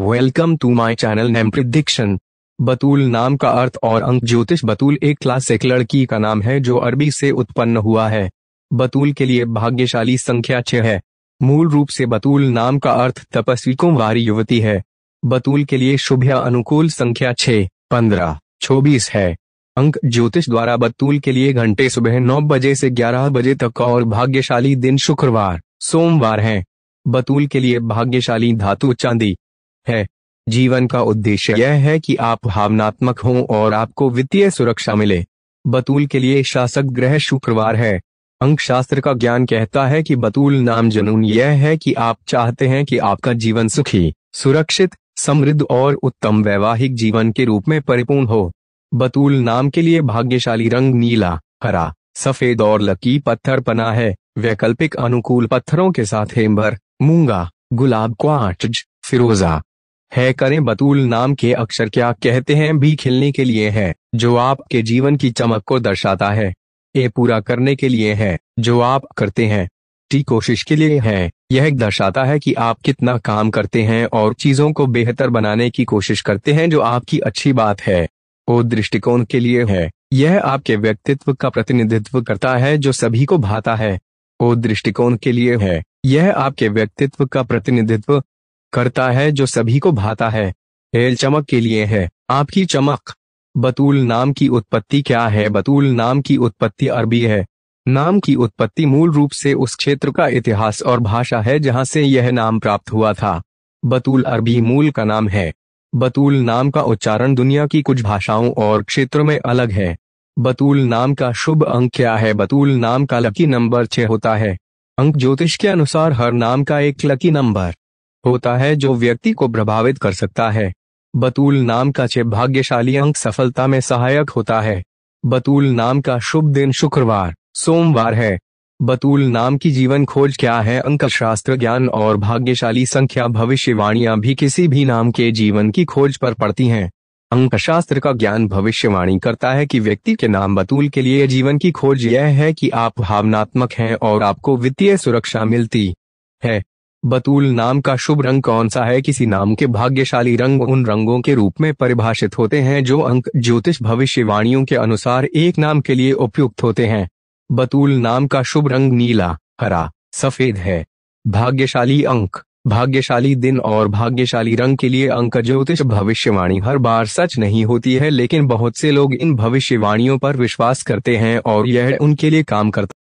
welcome to my channel name prediction Batool नाम का अर्थ और अंक ज्योतिष बतूल एक क्लासिक लड़की का नाम है जो अरबी से उत्पन्न हुआ है बतूल के लिए भाग्यशाली संख्या छह है मूल रूप से बतूल नाम का अर्थ तपस्वी वारी युवती है बतूल के लिए शुभ या अनुकूल संख्या छह पंद्रह चौबीस है अंक ज्योतिष द्वारा बतूल के लिए घंटे सुबह नौ बजे से ग्यारह बजे तक और भाग्यशाली दिन शुक्रवार सोमवार है बतूल के लिए भाग्यशाली धातु चांदी है जीवन का उद्देश्य यह है कि आप भावनात्मक हों और आपको वित्तीय सुरक्षा मिले बतूल के लिए शासक ग्रह शुक्रवार है अंक शास्त्र का ज्ञान कहता है कि बतूल नाम जनून यह है कि आप चाहते हैं कि आपका जीवन सुखी सुरक्षित समृद्ध और उत्तम वैवाहिक जीवन के रूप में परिपूर्ण हो बतूल नाम के लिए भाग्यशाली रंग नीला हरा सफेद और लकी पत्थर पना है वैकल्पिक अनुकूल पत्थरों के साथ हेम्बर मूंगा गुलाब क्वार्टज फिरोजा है करें बतूल नाम के अक्षर क्या कहते हैं भी खिलने के लिए है जो आपके जीवन की चमक को दर्शाता है ए पूरा करने के लिए है जो आप करते हैं टी कोशिश के लिए है यह दर्शाता है कि आप कितना काम करते हैं और चीजों को बेहतर बनाने की कोशिश करते हैं जो आपकी अच्छी बात है ओ दृष्टिकोण के लिए है यह आपके व्यक्तित्व का प्रतिनिधित्व करता है जो सभी को भाता है ओ दृष्टिकोण के लिए है यह आपके व्यक्तित्व का प्रतिनिधित्व करता है जो सभी को भाता है हेल चमक के लिए है आपकी चमक बतूल नाम की उत्पत्ति क्या है बतूल नाम की उत्पत्ति अरबी है नाम की उत्पत्ति मूल रूप से उस क्षेत्र का इतिहास और भाषा है जहां से यह नाम प्राप्त हुआ था बतूल अरबी मूल का नाम है बतूल नाम का उच्चारण दुनिया की कुछ भाषाओं और क्षेत्रों में अलग है बतूल नाम का शुभ अंक क्या है बतूल नाम का लकी नंबर छह होता है अंक ज्योतिष के अनुसार हर नाम का एक लकी नंबर होता है जो व्यक्ति को प्रभावित कर सकता है बतूल नाम का छह भाग्यशाली अंक सफलता में सहायक होता है बतूल नाम का शुभ दिन शुक्रवार सोमवार है बतूल नाम की जीवन खोज क्या है अंक शास्त्र ज्ञान और भाग्यशाली संख्या भविष्यवाणियां भी किसी भी नाम के जीवन की खोज पर पड़ती हैं अंक शास्त्र का ज्ञान भविष्यवाणी करता है कि व्यक्ति के नाम बतूल के लिए जीवन की खोज यह है कि आप भावनात्मक हैं और आपको वित्तीय सुरक्षा मिलती है बतूल नाम का शुभ रंग कौन सा है किसी नाम के भाग्यशाली रंग उन रंगों के रूप में परिभाषित होते हैं जो अंक ज्योतिष भविष्यवाणियों के अनुसार एक नाम के लिए उपयुक्त होते हैं बतूल नाम का शुभ रंग नीला हरा सफेद है भाग्यशाली अंक भाग्यशाली दिन और भाग्यशाली रंग के लिए अंक ज्योतिष भविष्यवाणी हर बार सच नहीं होती है लेकिन बहुत से लोग इन भविष्यवाणियों पर विश्वास करते हैं और यह उनके लिए काम करता